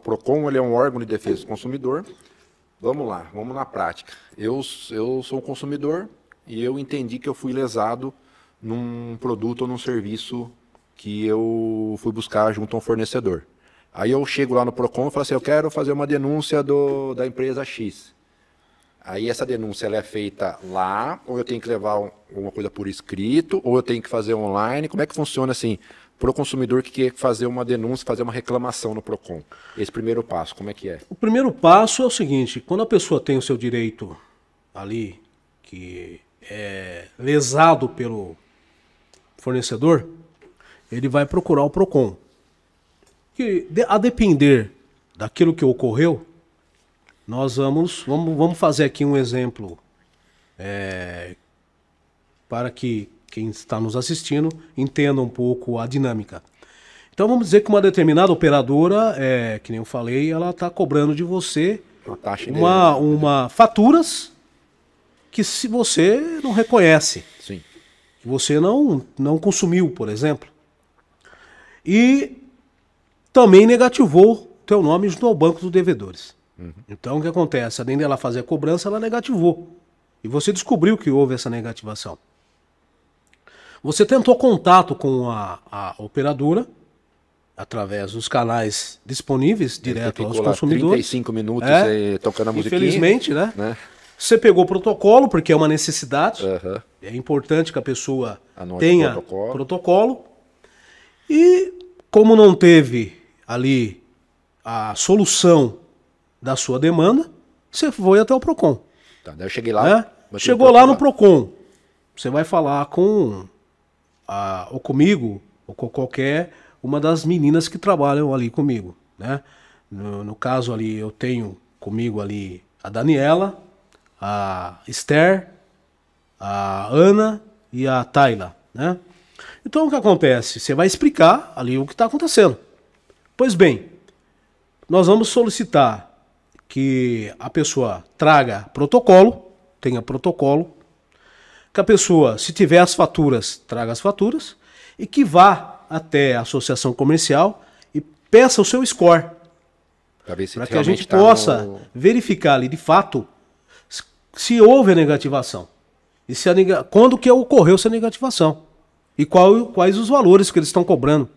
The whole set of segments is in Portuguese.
O PROCON ele é um órgão de defesa do consumidor. Vamos lá, vamos na prática. Eu, eu sou um consumidor e eu entendi que eu fui lesado num produto ou num serviço que eu fui buscar junto a um fornecedor. Aí eu chego lá no PROCON e falo assim, eu quero fazer uma denúncia do, da empresa X. Aí essa denúncia ela é feita lá, ou eu tenho que levar um, uma coisa por escrito, ou eu tenho que fazer online. Como é que funciona assim? para o consumidor que quer fazer uma denúncia, fazer uma reclamação no PROCON? Esse primeiro passo, como é que é? O primeiro passo é o seguinte: quando a pessoa tem o seu direito ali, que é lesado pelo fornecedor, ele vai procurar o PROCON. Que, a depender daquilo que ocorreu, nós vamos, vamos, vamos fazer aqui um exemplo é, para que quem está nos assistindo entenda um pouco a dinâmica. Então vamos dizer que uma determinada operadora, é, que nem eu falei, ela está cobrando de você uma, taxa uma, uma faturas que se você não reconhece, Sim. que você não, não consumiu, por exemplo, e também negativou teu nome junto ao banco dos devedores. Uhum. Então o que acontece? Além dela fazer a cobrança, ela negativou. E você descobriu que houve essa negativação. Você tentou contato com a, a operadora através dos canais disponíveis direto aos consumidores. 35 minutos é, eh, tocando a musiquinha. Infelizmente, né? né? Você pegou o protocolo, porque é uma necessidade. Uhum. É importante que a pessoa Anote tenha protocolo. protocolo. E como não teve ali a solução da sua demanda, você foi até o PROCON. Tá, daí eu cheguei lá. Né? Chegou lá no PROCON. Você vai falar com a, ou comigo, ou com qualquer uma das meninas que trabalham ali comigo, né? No, no caso ali, eu tenho comigo ali a Daniela, a Esther, a Ana e a Tayla, né? Então o que acontece? Você vai explicar ali o que está acontecendo. Pois bem, nós vamos solicitar que a pessoa traga protocolo, tenha protocolo, que a pessoa, se tiver as faturas, traga as faturas e que vá até a associação comercial e peça o seu score. Para que a gente tá possa no... verificar ali de fato se houve a negativação. E se neg... quando que ocorreu essa negativação. E qual, quais os valores que eles estão cobrando.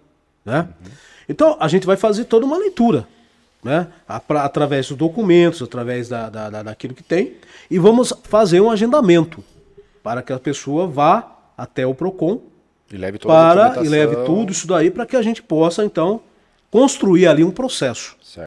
Né? Uhum. Então a gente vai fazer toda uma leitura. Né? Através dos documentos, através da, da, da, daquilo que tem, e vamos fazer um agendamento para que a pessoa vá até o PROCON e leve, para, e leve tudo isso daí para que a gente possa, então, construir ali um processo. Certo.